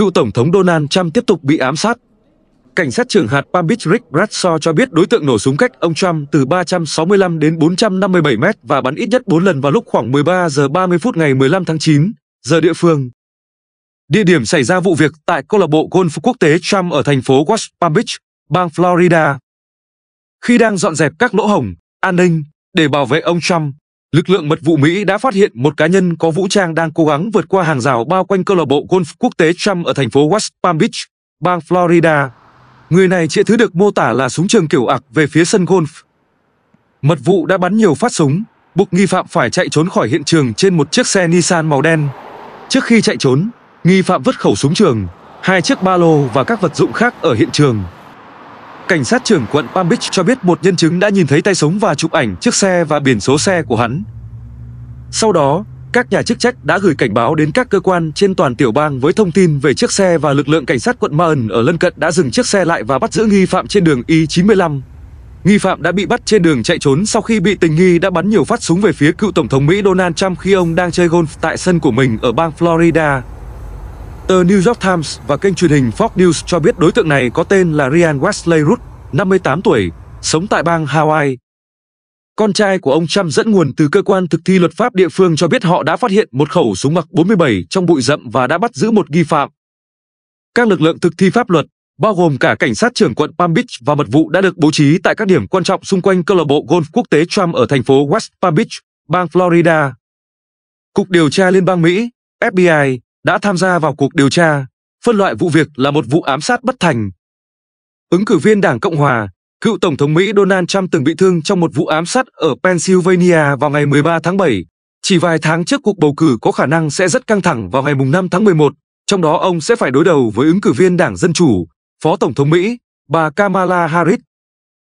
cựu Tổng thống Donald Trump tiếp tục bị ám sát. Cảnh sát trưởng hạt Palm Beach Rick Bradshaw cho biết đối tượng nổ súng cách ông Trump từ 365 đến 457 mét và bắn ít nhất 4 lần vào lúc khoảng 13 giờ 30 phút ngày 15 tháng 9, giờ địa phương. Địa điểm xảy ra vụ việc tại câu lạc bộ golf quốc tế Trump ở thành phố West Palm Beach, bang Florida. Khi đang dọn dẹp các lỗ hổng, an ninh để bảo vệ ông Trump, Lực lượng mật vụ Mỹ đã phát hiện một cá nhân có vũ trang đang cố gắng vượt qua hàng rào bao quanh câu lạc bộ golf quốc tế Trump ở thành phố West Palm Beach, bang Florida. Người này chĩa thứ được mô tả là súng trường kiểu ạc về phía sân golf. Mật vụ đã bắn nhiều phát súng, buộc nghi phạm phải chạy trốn khỏi hiện trường trên một chiếc xe Nissan màu đen. Trước khi chạy trốn, nghi phạm vứt khẩu súng trường, hai chiếc ba lô và các vật dụng khác ở hiện trường. Cảnh sát trưởng quận Palm Beach cho biết một nhân chứng đã nhìn thấy tay súng và chụp ảnh chiếc xe và biển số xe của hắn. Sau đó, các nhà chức trách đã gửi cảnh báo đến các cơ quan trên toàn tiểu bang với thông tin về chiếc xe và lực lượng cảnh sát quận Maun ở lân cận đã dừng chiếc xe lại và bắt giữ nghi phạm trên đường I-95. Nghi phạm đã bị bắt trên đường chạy trốn sau khi bị tình nghi đã bắn nhiều phát súng về phía cựu Tổng thống Mỹ Donald Trump khi ông đang chơi golf tại sân của mình ở bang Florida. Tờ New York Times và kênh truyền hình Fox News cho biết đối tượng này có tên là Ryan Wesley Root, 58 tuổi, sống tại bang Hawaii. Con trai của ông Trump dẫn nguồn từ cơ quan thực thi luật pháp địa phương cho biết họ đã phát hiện một khẩu súng mặc 47 trong bụi rậm và đã bắt giữ một nghi phạm. Các lực lượng thực thi pháp luật, bao gồm cả cảnh sát trưởng quận Palm Beach và mật vụ đã được bố trí tại các điểm quan trọng xung quanh câu lạc bộ golf quốc tế Trump ở thành phố West Palm Beach, bang Florida. Cục điều tra Liên bang Mỹ, FBI, đã tham gia vào cuộc điều tra, phân loại vụ việc là một vụ ám sát bất thành. Ứng cử viên Đảng Cộng Hòa, cựu Tổng thống Mỹ Donald Trump từng bị thương trong một vụ ám sát ở Pennsylvania vào ngày 13 tháng 7, chỉ vài tháng trước cuộc bầu cử có khả năng sẽ rất căng thẳng vào ngày 5 tháng 11, trong đó ông sẽ phải đối đầu với ứng cử viên Đảng Dân Chủ, Phó Tổng thống Mỹ, bà Kamala Harris.